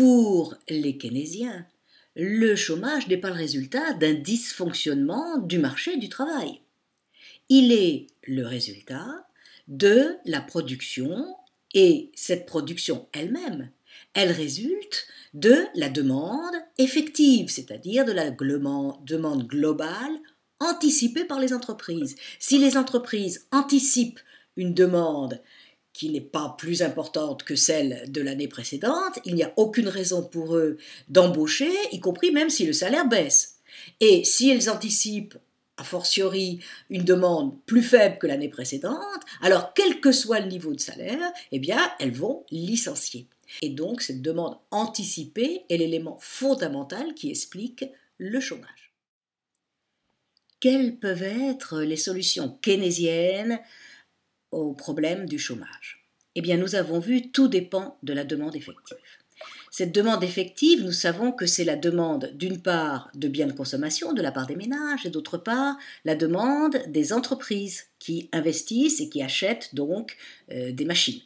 Pour les keynésiens, le chômage n'est pas le résultat d'un dysfonctionnement du marché du travail. Il est le résultat de la production et cette production elle-même, elle résulte de la demande effective, c'est-à-dire de la demande globale anticipée par les entreprises. Si les entreprises anticipent une demande qui n'est pas plus importante que celle de l'année précédente, il n'y a aucune raison pour eux d'embaucher, y compris même si le salaire baisse. Et si elles anticipent, a fortiori, une demande plus faible que l'année précédente, alors quel que soit le niveau de salaire, eh bien, elles vont licencier. Et donc, cette demande anticipée est l'élément fondamental qui explique le chômage. Quelles peuvent être les solutions keynésiennes au problème du chômage Eh bien, nous avons vu, tout dépend de la demande effective. Cette demande effective, nous savons que c'est la demande d'une part de biens de consommation de la part des ménages et d'autre part la demande des entreprises qui investissent et qui achètent donc euh, des machines.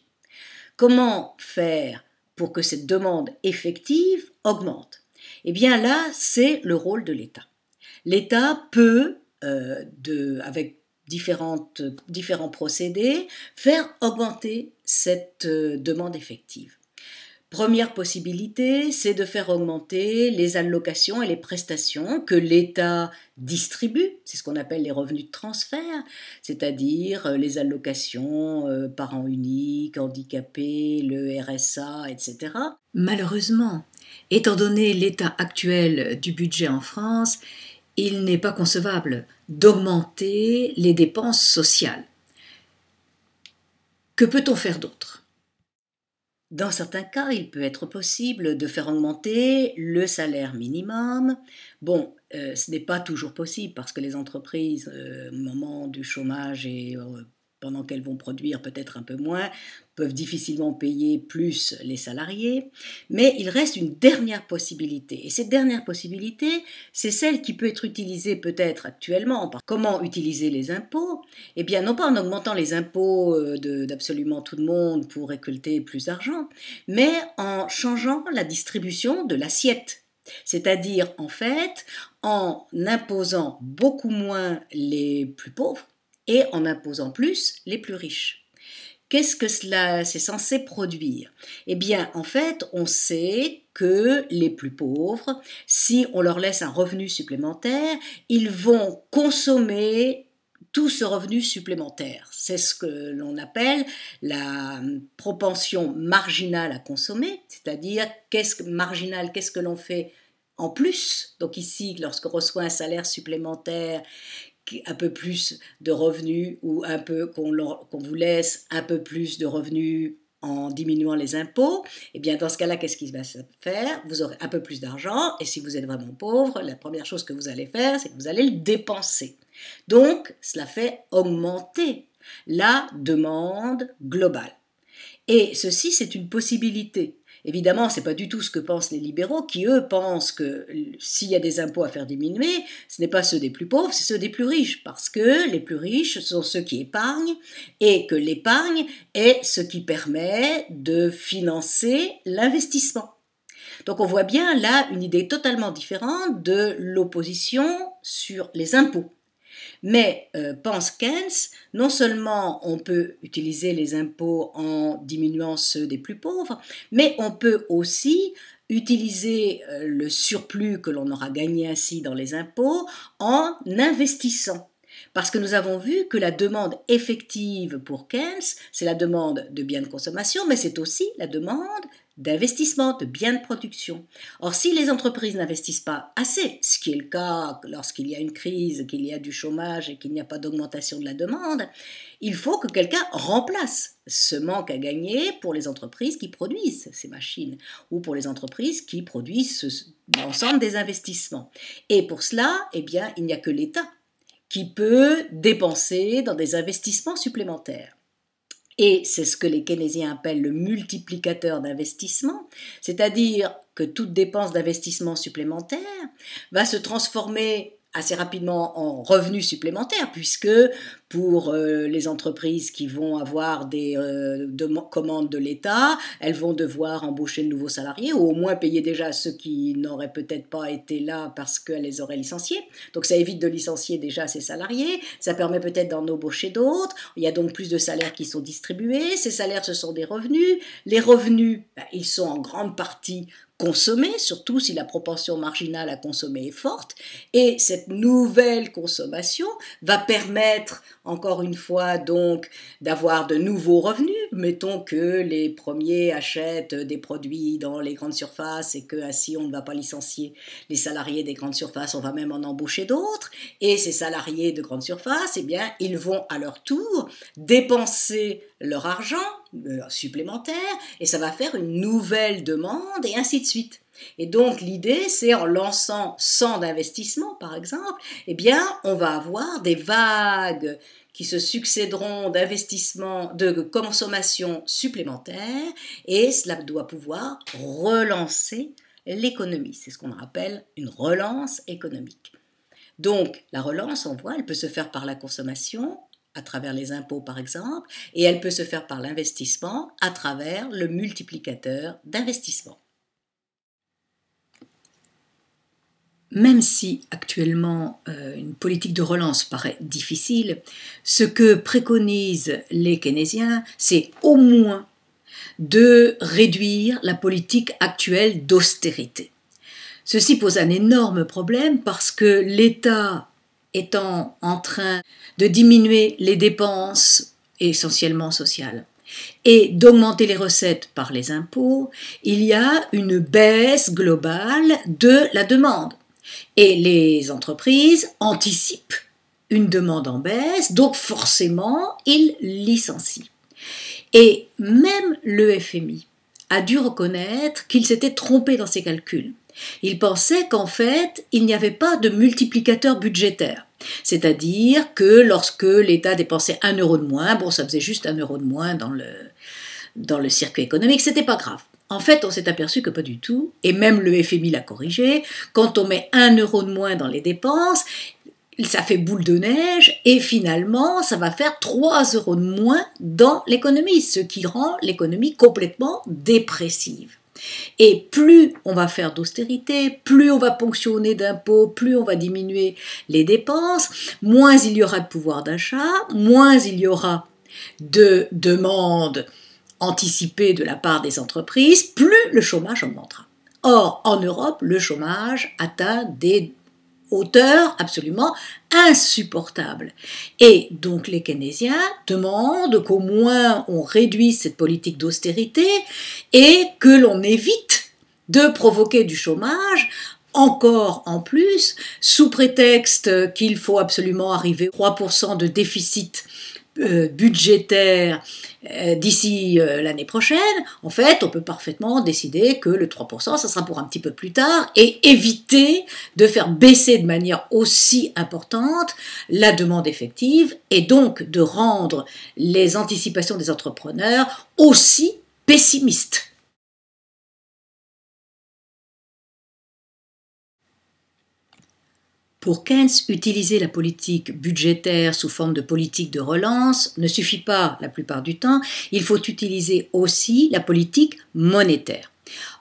Comment faire pour que cette demande effective augmente Eh bien là, c'est le rôle de l'État. L'État peut, euh, de, avec différentes, différents procédés, faire augmenter cette euh, demande effective. Première possibilité, c'est de faire augmenter les allocations et les prestations que l'État distribue, c'est ce qu'on appelle les revenus de transfert, c'est-à-dire euh, les allocations euh, parents uniques, handicapés, le RSA, etc. Malheureusement, étant donné l'état actuel du budget en France, il n'est pas concevable d'augmenter les dépenses sociales. Que peut-on faire d'autre Dans certains cas, il peut être possible de faire augmenter le salaire minimum. Bon, euh, ce n'est pas toujours possible parce que les entreprises, euh, au moment du chômage et euh, pendant qu'elles vont produire peut-être un peu moins, peuvent difficilement payer plus les salariés, mais il reste une dernière possibilité. Et cette dernière possibilité, c'est celle qui peut être utilisée peut-être actuellement. comment utiliser les impôts Eh bien, non pas en augmentant les impôts euh, d'absolument tout le monde pour récolter plus d'argent, mais en changeant la distribution de l'assiette c'est-à-dire en fait en imposant beaucoup moins les plus pauvres et en imposant plus les plus riches. Qu'est-ce que cela c'est censé produire Eh bien, en fait, on sait que les plus pauvres, si on leur laisse un revenu supplémentaire, ils vont consommer tout ce revenu supplémentaire. C'est ce que l'on appelle la propension marginale à consommer, c'est-à-dire qu'est-ce que marginal, qu'est-ce que l'on fait en plus. Donc ici, lorsqu'on reçoit un salaire supplémentaire un peu plus de revenus ou un peu qu'on vous laisse un peu plus de revenus en diminuant les impôts, et eh bien dans ce cas-là, qu'est-ce qui va se faire Vous aurez un peu plus d'argent et si vous êtes vraiment pauvre, la première chose que vous allez faire, c'est que vous allez le dépenser. Donc, cela fait augmenter la demande globale. Et ceci, c'est une possibilité. Évidemment, n'est pas du tout ce que pensent les libéraux, qui eux pensent que s'il y a des impôts à faire diminuer, ce n'est pas ceux des plus pauvres, c'est ceux des plus riches, parce que les plus riches sont ceux qui épargnent et que l'épargne est ce qui permet de financer l'investissement. Donc on voit bien là une idée totalement différente de l'opposition sur les impôts. Mais, euh, pense Keynes, non seulement on peut utiliser les impôts en diminuant ceux des plus pauvres, mais on peut aussi utiliser euh, le surplus que l'on aura gagné ainsi dans les impôts en investissant parce que nous avons vu que la demande effective pour Keynes, c'est la demande de biens de consommation, mais c'est aussi la demande d'investissement, de biens de production. Or, si les entreprises n'investissent pas assez, ce qui est le cas lorsqu'il y a une crise, qu'il y a du chômage et qu'il n'y a pas d'augmentation de la demande, il faut que quelqu'un remplace ce manque à gagner pour les entreprises qui produisent ces machines ou pour les entreprises qui produisent l'ensemble des investissements. Et pour cela, eh bien, il n'y a que l'État qui peut dépenser dans des investissements supplémentaires. Et c'est ce que les keynésiens appellent le multiplicateur d'investissement, c'est-à-dire que toute dépense d'investissement supplémentaire va se transformer assez rapidement en revenus supplémentaires, puisque pour euh, les entreprises qui vont avoir des euh, commandes de l'État, elles vont devoir embaucher de nouveaux salariés, ou au moins payer déjà ceux qui n'auraient peut-être pas été là parce qu'elles les auraient licenciés. Donc ça évite de licencier déjà ces salariés, ça permet peut-être d'en embaucher d'autres, il y a donc plus de salaires qui sont distribués, ces salaires ce sont des revenus, les revenus, ben, ils sont en grande partie consommer, surtout si la proportion marginale à consommer est forte, et cette nouvelle consommation va permettre, encore une fois, donc, d'avoir de nouveaux revenus mettons que les premiers achètent des produits dans les grandes surfaces et que ainsi on ne va pas licencier les salariés des grandes surfaces, on va même en embaucher d'autres. Et ces salariés de grandes surfaces, eh bien, ils vont à leur tour dépenser leur argent euh, supplémentaire et ça va faire une nouvelle demande et ainsi de suite. Et donc l'idée, c'est en lançant 100 d'investissements, par exemple, eh bien, on va avoir des vagues qui se succéderont d'investissements, de consommation supplémentaire, et cela doit pouvoir relancer l'économie. C'est ce qu'on appelle une relance économique. Donc la relance, on voit, elle peut se faire par la consommation, à travers les impôts par exemple, et elle peut se faire par l'investissement, à travers le multiplicateur d'investissement. même si actuellement euh, une politique de relance paraît difficile, ce que préconisent les keynésiens, c'est au moins de réduire la politique actuelle d'austérité. Ceci pose un énorme problème parce que l'État étant en train de diminuer les dépenses essentiellement sociales et d'augmenter les recettes par les impôts, il y a une baisse globale de la demande. Et les entreprises anticipent une demande en baisse, donc forcément, ils licencient. Et même le FMI a dû reconnaître qu'il s'était trompé dans ses calculs. Il pensait qu'en fait, il n'y avait pas de multiplicateur budgétaire. C'est-à-dire que lorsque l'État dépensait un euro de moins, bon, ça faisait juste un euro de moins dans le, dans le circuit économique, c'était pas grave. En fait, on s'est aperçu que pas du tout, et même le FMI l'a corrigé, quand on met un euro de moins dans les dépenses, ça fait boule de neige et finalement ça va faire 3 euros de moins dans l'économie, ce qui rend l'économie complètement dépressive. Et plus on va faire d'austérité, plus on va ponctionner d'impôts, plus on va diminuer les dépenses, moins il y aura de pouvoir d'achat, moins il y aura de demandes anticipée de la part des entreprises, plus le chômage augmentera. Or, en Europe, le chômage atteint des hauteurs absolument insupportables. Et donc les keynésiens demandent qu'au moins on réduise cette politique d'austérité et que l'on évite de provoquer du chômage encore en plus, sous prétexte qu'il faut absolument arriver à 3% de déficit budgétaires euh, budgétaire euh, d'ici euh, l'année prochaine, en fait, on peut parfaitement décider que le 3%, ça sera pour un petit peu plus tard et éviter de faire baisser de manière aussi importante la demande effective et donc de rendre les anticipations des entrepreneurs aussi pessimistes. Pour Keynes, utiliser la politique budgétaire sous forme de politique de relance ne suffit pas la plupart du temps, il faut utiliser aussi la politique monétaire.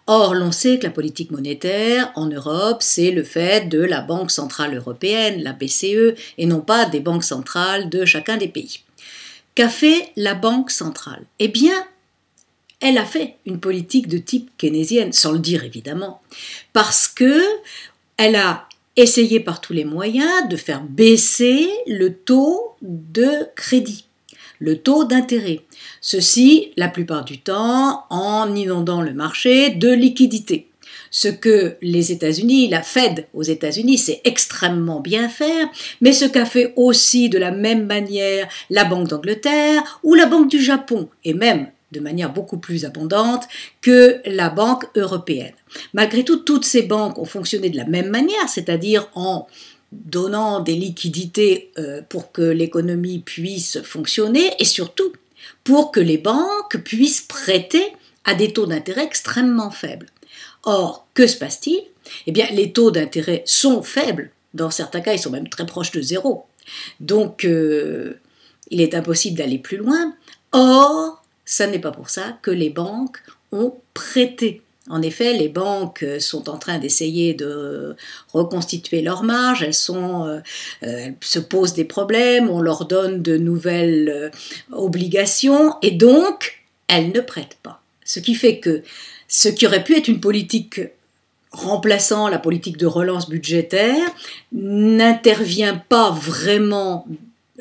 Or, l'on sait que la politique monétaire en Europe, c'est le fait de la Banque centrale européenne, la BCE, et non pas des banques centrales de chacun des pays. Qu'a fait la Banque centrale Eh bien, elle a fait une politique de type keynésienne, sans le dire évidemment, parce que elle a essayer par tous les moyens de faire baisser le taux de crédit, le taux d'intérêt. Ceci, la plupart du temps, en inondant le marché de liquidités. Ce que les États-Unis, la Fed aux États-Unis, c'est extrêmement bien faire, mais ce qu'a fait aussi de la même manière la Banque d'Angleterre ou la Banque du Japon, et même de manière beaucoup plus abondante que la Banque européenne. Malgré tout, toutes ces banques ont fonctionné de la même manière, c'est-à-dire en donnant des liquidités euh, pour que l'économie puisse fonctionner et surtout pour que les banques puissent prêter à des taux d'intérêt extrêmement faibles. Or, que se passe-t-il Eh bien, les taux d'intérêt sont faibles. Dans certains cas, ils sont même très proches de zéro. Donc, euh, il est impossible d'aller plus loin. Or, ce n'est pas pour ça que les banques ont prêté. En effet, les banques euh, sont en train d'essayer de reconstituer leurs marges, elles, sont, euh, euh, se posent des problèmes, on leur donne de nouvelles obligations et donc elles ne prêtent pas. Ce qui fait que ce qui aurait pu être une politique remplaçant la politique de relance budgétaire n'intervient pas vraiment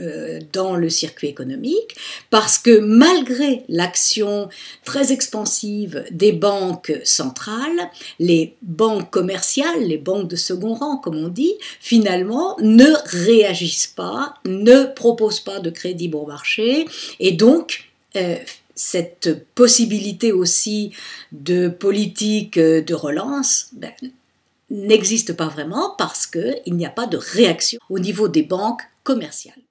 euh, dans le circuit économique, parce que malgré l'action très expansive des banques centrales, les banques commerciales, les banques de second rang, comme on dit, finalement ne réagissent pas, ne proposent pas de crédit bon marché, et donc euh, cette possibilité aussi de politique euh, de relance, ben, n'existe pas vraiment parce qu'il n'y a pas de réaction au niveau des banques commerciales.